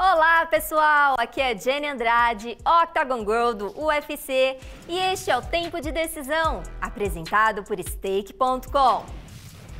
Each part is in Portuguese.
Olá pessoal, aqui é Jenny Andrade, Octagon Girl do UFC e este é o Tempo de Decisão, apresentado por Steak.com.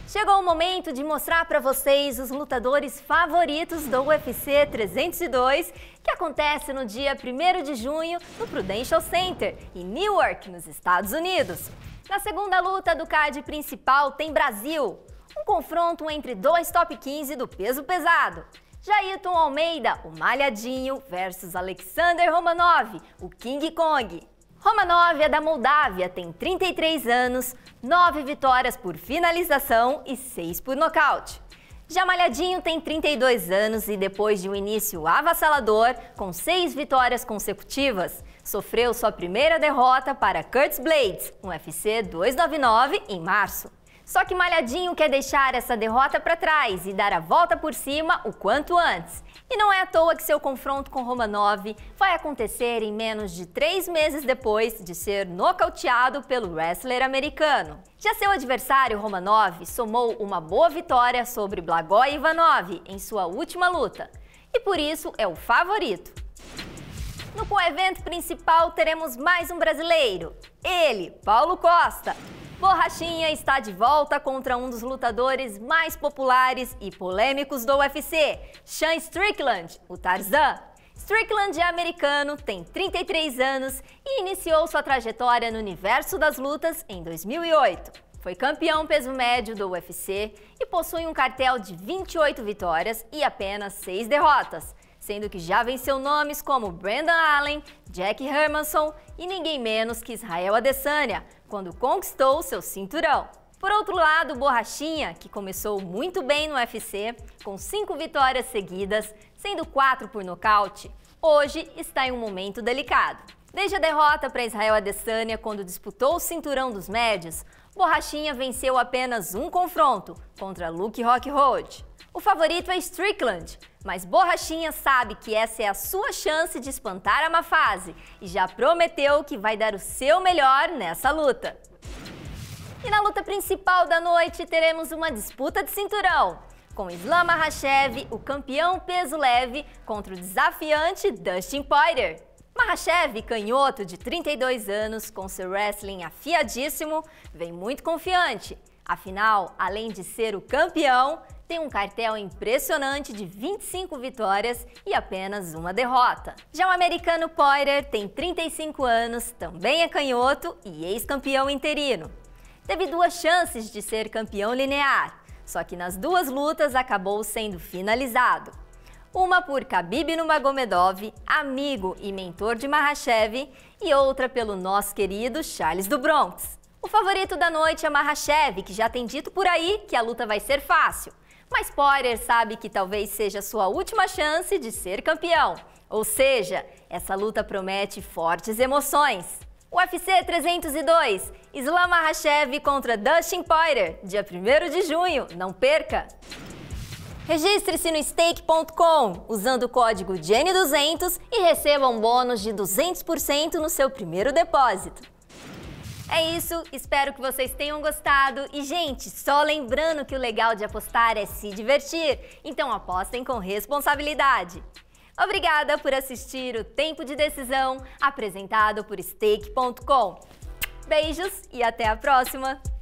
Chegou o momento de mostrar para vocês os lutadores favoritos do UFC 302, que acontece no dia 1 de junho no Prudential Center, em Newark, nos Estados Unidos. Na segunda luta do card principal tem Brasil, um confronto entre dois top 15 do peso pesado. Jailton Almeida, o Malhadinho, versus Alexander Romanov, o King Kong. Romanov é da Moldávia, tem 33 anos, 9 vitórias por finalização e 6 por nocaute. Já Malhadinho tem 32 anos e depois de um início avassalador, com 6 vitórias consecutivas, sofreu sua primeira derrota para Curtis Blades, um UFC 299 em março. Só que Malhadinho quer deixar essa derrota para trás e dar a volta por cima o quanto antes. E não é à toa que seu confronto com Romanov vai acontecer em menos de três meses depois de ser nocauteado pelo wrestler americano. Já seu adversário Romanov somou uma boa vitória sobre Blagoy Ivanov em sua última luta e por isso é o favorito. No evento principal teremos mais um brasileiro, ele, Paulo Costa. Borrachinha está de volta contra um dos lutadores mais populares e polêmicos do UFC, Sean Strickland, o Tarzan. Strickland é americano, tem 33 anos e iniciou sua trajetória no universo das lutas em 2008. Foi campeão peso médio do UFC e possui um cartel de 28 vitórias e apenas 6 derrotas, sendo que já venceu nomes como Brandon Allen, Jack Hermanson e ninguém menos que Israel Adesanya, quando conquistou seu cinturão. Por outro lado, Borrachinha, que começou muito bem no UFC, com cinco vitórias seguidas, sendo quatro por nocaute, hoje está em um momento delicado. Desde a derrota para Israel Adesanya quando disputou o cinturão dos médios, Borrachinha venceu apenas um confronto, contra Luke Rock Road. O favorito é Strickland, mas Borrachinha sabe que essa é a sua chance de espantar a má fase e já prometeu que vai dar o seu melhor nessa luta. E na luta principal da noite teremos uma disputa de cinturão, com Islam Makhachev, o campeão peso leve, contra o desafiante Dustin Poirier. Mahashev, canhoto de 32 anos, com seu wrestling afiadíssimo, vem muito confiante. Afinal, além de ser o campeão, tem um cartel impressionante de 25 vitórias e apenas uma derrota. Já o americano Poirier tem 35 anos, também é canhoto e ex-campeão interino. Teve duas chances de ser campeão linear, só que nas duas lutas acabou sendo finalizado uma por Khabib Nurmagomedov, amigo e mentor de Mahashev, e outra pelo nosso querido Charles do Bronx. O favorito da noite é Mahashev, que já tem dito por aí que a luta vai ser fácil. Mas Poirier sabe que talvez seja sua última chance de ser campeão. Ou seja, essa luta promete fortes emoções. UFC 302, Islam Mahashev contra Dustin Poirier, dia 1 de junho, não perca! Registre-se no stake.com usando o código GENE200 e receba um bônus de 200% no seu primeiro depósito. É isso, espero que vocês tenham gostado. E, gente, só lembrando que o legal de apostar é se divertir, então apostem com responsabilidade. Obrigada por assistir o Tempo de Decisão, apresentado por Stake.com. Beijos e até a próxima!